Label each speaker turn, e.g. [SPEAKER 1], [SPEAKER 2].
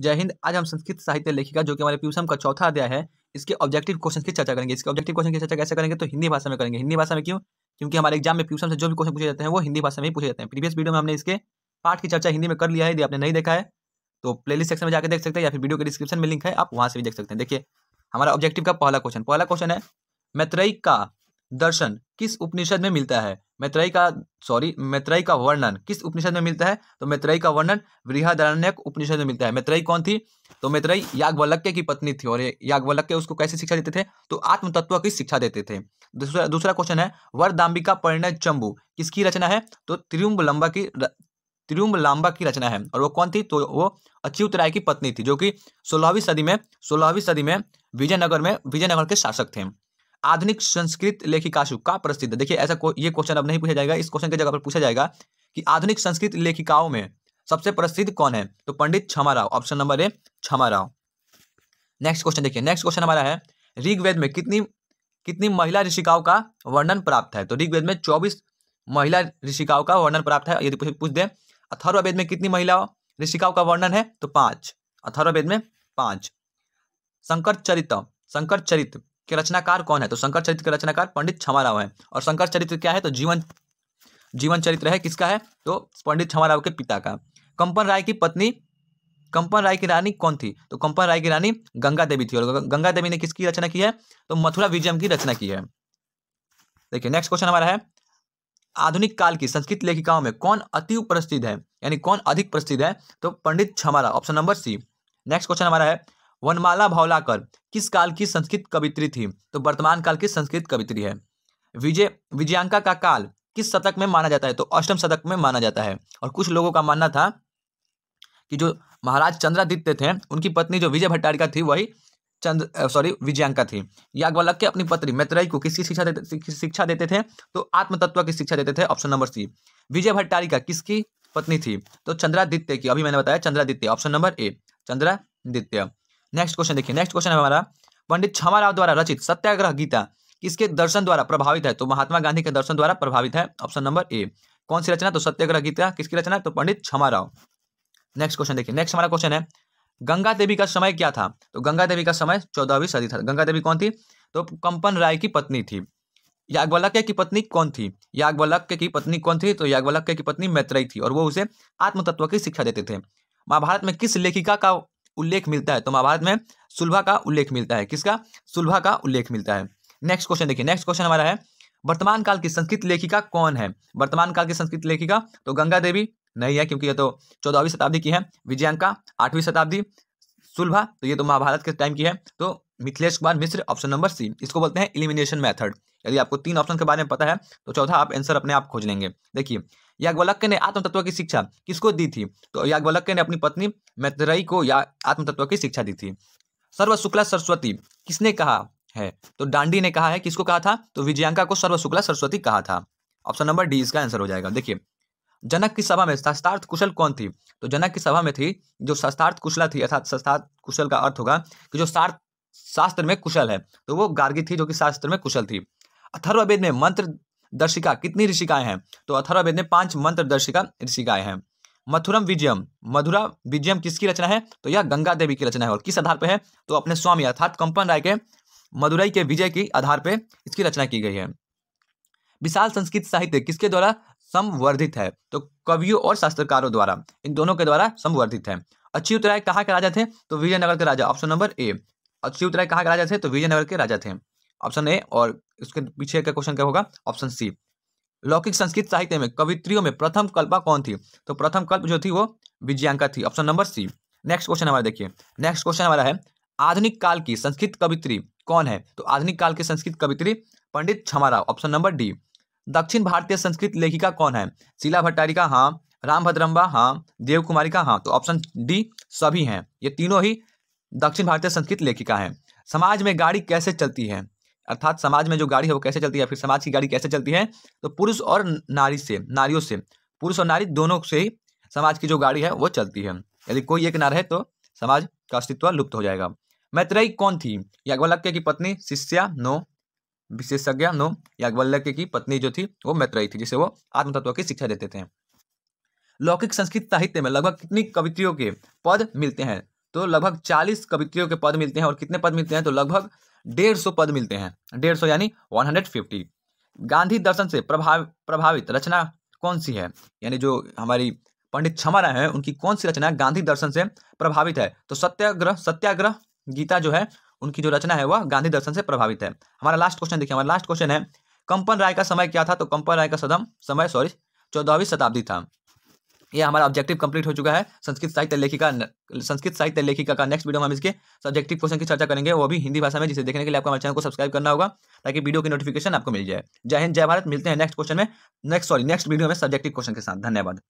[SPEAKER 1] जय हिंद आज हम संस्कृत साहित्य लेखिका जो कि हमारे पीयूषम का चौथा अध्याय है इसके ऑब्जेक्टिव क्वेश्चन की चर्चा करेंगे इसके ऑब्जेक्टिव क्वेश्चन की चर्चा कैसे करेंगे तो हिंदी भाषा में करेंगे हिंदी भाषा में क्यों क्योंकि हमारे एग्जाम में पीयूषम से जो भी क्वेश्चन पूछे जाते हैं वो हिंदी भाषा में ही पूछे जाते हैं प्रीवियस वीडियो में हमने इसके पाठ की चर्चा हिंदी में कर लिया है यदि आपने नहीं देखा है तो लिस्ट सेक्शन में जाकर देख सकते हैं या फिर वीडियो के डिस्क्रिप्शन में लिंक है आप वहाँ से भी देख सकते हैं देखिए हमारा ऑब्जेक्टिव का पहला क्वेश्चन पहला क्वेश्चन है मैत्रेयी का दर्शन किस उपनिषद में मिलता है मैत्राई का सॉरी मैत्राई का वर्णन किस उपनिषद में मिलता है तो मैत्राई का वर्णन वृहदारण्यक उपनिषद में मिलता है मैत्राई कौन थी तो मैत्राई याग्वल्क्य की पत्नी थी और याग्वल्क्य उसको कैसे शिक्षा देते थे तो आत्म तत्व की शिक्षा देते थे दूसरा दूसरा क्वेश्चन है वरदाम्बिका परिणय चंबू किसकी रचना है तो लंबा की लंबा की रचना है और वो कौन थी तो वो अच्युत राय की पत्नी थी जो कि सोलहवीं सदी में सोलहवीं सदी में विजयनगर में विजयनगर के शासक थे आधुनिक संस्कृत लेखिकाशु का प्रसिद्ध देखिए ऐसा को, ये क्वेश्चन अब नहीं पूछा जाएगा इस क्वेश्चन की जगह पर पूछा जाएगा कि आधुनिक संस्कृत लेखिकाओं में सबसे प्रसिद्ध कौन है तो Pandit Kshama Rao option number A Kshama Rao next question देखिए नेक्स्ट क्वेश्चन हमारा है ऋग्वेद में कितनी कितनी महिला ऋषिकाओं का वर्णन प्राप्त है तो ऋग्वेद में चौबीस महिला ऋषिकाओं का वर्णन प्राप्त है यदि पूछ दे अथर्वेद में कितनी महिला ऋषिकाओं का वर्णन है तो पांच अथर्वेद में पांच शंकर चरित शंकर चरित्र के रचनाकार कौन है तो शंकर चरित्र के रचनाकार पंडित छमाराव है और शंकर चरित्र क्या है तो जीवन जीवन चरित्र है किसका है तो पंडित छमाराव के पिता का कंपन राय की पत्नी कंपन राय की रानी कौन थी तो कंपन राय की रानी गंगा देवी थी और गंगा देवी ने किसकी रचना की है तो मथुरा विजयम की रचना की है देखिए नेक्स्ट क्वेश्चन हमारा है आधुनिक काल की संस्कृत लेखिकाओं में कौन अति प्रसिद्ध है यानी कौन अधिक प्रसिद्ध है तो पंडित छमारा option number C next question हमारा है वनमाला भावलाकर किस काल की संस्कृत कवित्री थी तो वर्तमान काल की संस्कृत कवित्री है विजय विजयांका का काल किस शतक में माना जाता है तो अष्टम शतक में माना जाता है और कुछ लोगों का मानना था कि जो महाराज चंद्रादित्य थे उनकी पत्नी जो विजय भट्टारिका थी वही चंद्र सॉरी विजयांका थी याज्ञवल्क के अपनी पत्नी मैत्रेयी को किसकी शिक्षा देते शिक्षा देते थे तो आत्मतत्व की शिक्षा देते थे option number C Vijaya Bhattarika किसकी पत्नी थी तो चंद्रादित्य की अभी मैंने बताया Chandraditya option number A Chandraditya next question देखिए नेक्स्ट क्वेश्चन है हमारा पंडित क्षमा राव द्वारा रचित सत्याग्रह गीता किसके दर्शन द्वारा प्रभावित है तो महात्मा गांधी के दर्शन द्वारा प्रभावित है ऑप्शन नंबर ए कौन सी रचना तो सत्याग्रह गीता किसकी रचना तो पंडित क्षमा राव नेक्स्ट क्वेश्चन देखिए नेक्स्ट हमारा क्वेश्चन है गंगा देवी का समय क्या था तो गंगा देवी का समय चौदहवीं सदी था गंगा देवी कौन थी तो कंपन राय की पत्नी थी याग्वलक्य की पत्नी कौन थी याग्वलक्य की पत्नी कौन थी तो याग्वलक्य की पत्नी मैत्रेयी थी और वो उसे आत्मतत्व की शिक्षा देते थे महाभारत में किस लेखिका का उल्लेख मिलता है तो महाभारत में सुलभा का उल्लेख मिलता है किसका सुलभा का उल्लेख मिलता है नेक्स्ट क्वेश्चन देखिए नेक्स्ट क्वेश्चन हमारा है वर्तमान काल की संस्कृत लेखिका कौन है वर्तमान काल की संस्कृत लेखिका तो गंगा देवी नहीं है क्योंकि ये तो चौदहवीं शताब्दी की है विजयंका आठवीं शताब्दी सुलभा तो ये तो महाभारत के टाइम की है तो Mithilesh Kumar Mishra option number C इसको बोलते हैं इलिमिनेशन मेथड यदि आपको तीन ऑप्शन के बारे में पता है तो चौथा आप आंसर अपने आप खोज लेंगे देखिए याग्वलक्य ने आत्मतत्व की शिक्षा किसको दी थी तो याग्वलक्य ने अपनी पत्नी मैत्रेयी को या आत्मतत्व की शिक्षा दी थी सर्व शुक्ला सरस्वती किसने कहा है तो डांडी ने कहा है किसको कहा था तो विजयांका को सर्व शुक्ला सरस्वती कहा था ऑप्शन नंबर डी इसका आंसर हो जाएगा देखिए जनक की सभा में शास्त्रार्थ कुशल कौन थी तो जनक की सभा में थी जो शास्त्रार्थ कुशला थी अर्थात शास्त्रार्थ कुशल का अर्थ होगा कि जो शास्त्र में कुशल है तो वो गार्गी थी जो कि शास्त्र में कुशल थी अथर्ववेद में मंत्र दर्शिका कितनी ऋषिकाएं हैं तो अथर्ववेद में पांच मंत्र दर्शिका ऋषिकाएं हैं मथुरम विजयम मधुरा विजयम किसकी रचना है तो यह गंगा देवी की रचना है और किस आधार पर है तो अपने स्वामी अर्थात कंपन राय के मदुरई के विजय की आधार पर इसकी रचना की गई है विशाल संस्कृत साहित्य किसके द्वारा संवर्धित है तो कवियों और शास्त्रकारों द्वारा इन दोनों के द्वारा संवर्धित है अच्युत राय कहाँ के राजा थे तो विजयनगर के राजा option number A Achyuta Raya कहाँ के राजा थे तो विजयनगर के राजा थे ऑप्शन ए और उसके पीछे का क्वेश्चन क्या होगा ऑप्शन सी लौकिक संस्कृत साहित्य में कवित्रियों में प्रथम कल्पा कौन थी तो प्रथम कल्प जो थी वो विजयांका थी option number C next question हमारा देखिए नेक्स्ट क्वेश्चन हमारा है आधुनिक काल की संस्कृत कवित्री कौन है तो आधुनिक काल की संस्कृत कवित्री पंडित छमारा ऑप्शन नंबर डी दक्षिण भारतीय संस्कृत लेखिका कौन है शीला भट्टारी का हाँ राम भद्रम्बा हाँ देव कुमारी का हाँ तो ऑप्शन डी सभी हैं ये तीनों ही दक्षिण भारतीय संस्कृत लेखिका हैं समाज में गाड़ी कैसे चलती है अर्थात समाज में जो गाड़ी है वो कैसे चलती है फिर समाज की गाड़ी कैसे चलती है तो पुरुष और नारी से नारियों से पुरुष और नारी दोनों से ही समाज की जो गाड़ी है वो चलती है यदि कोई एक ना रहे तो समाज का अस्तित्व लुप्त हो जाएगा मैत्रेयी कौन थी याग्वल्लक्य की पत्नी शिष्या नो विशेषज्ञ नो याग्वल्लक्य की पत्नी जो थी वो मैत्रेयी थी जिसे वो आत्मतत्व की शिक्षा देते थे लौकिक संस्कृत साहित्य में लगभग कितनी कवित्रियों के पद मिलते हैं तो लगभग चालीस कवित्रियों के पद मिलते हैं और कितने पद मिलते हैं तो लगभग डेढ़ सौ पद मिलते हैं डेढ़ सौ यानी वन हंड्रेड फिफ्टी गांधी दर्शन से प्रभाव प्रभावित रचना कौन सी है यानी जो हमारी पंडित क्षमा राय हैं उनकी कौन सी रचना गांधी दर्शन से प्रभावित है तो सत्याग्रह सत्याग्रह गीता जो है उनकी जो रचना है वह गांधी दर्शन से प्रभावित है हमारा लास्ट क्वेश्चन देखिए हमारा लास्ट क्वेश्चन है कंपन राय का समय क्या था तो कंपन राय का सदम समय सॉरी चौदहवीं शताब्दी था ये हमारा ऑब्जेक्टिव कंप्लीट हो चुका है संस्कृत साहित्य लेखिका संस्कृत साहित्य लेखिका का नेक्स्ट वीडियो हम इसके सब्जेक्टिव क्वेश्चन की चर्चा करेंगे वो भी हिंदी भाषा में जिसे देखने के लिए आपको हमारे चैनल को सब्सक्राइब करना होगा ताकि वीडियो की नोटिफिकेशन आपको मिल जाए जय हिंद जय भारत मिलते हैं नेक्स्ट क्वेश्चन में नेक्स्ट सॉरी नेक्स्ट वीडियो में सब्जेक्टिव क्वेश्चन के साथ धन्यवाद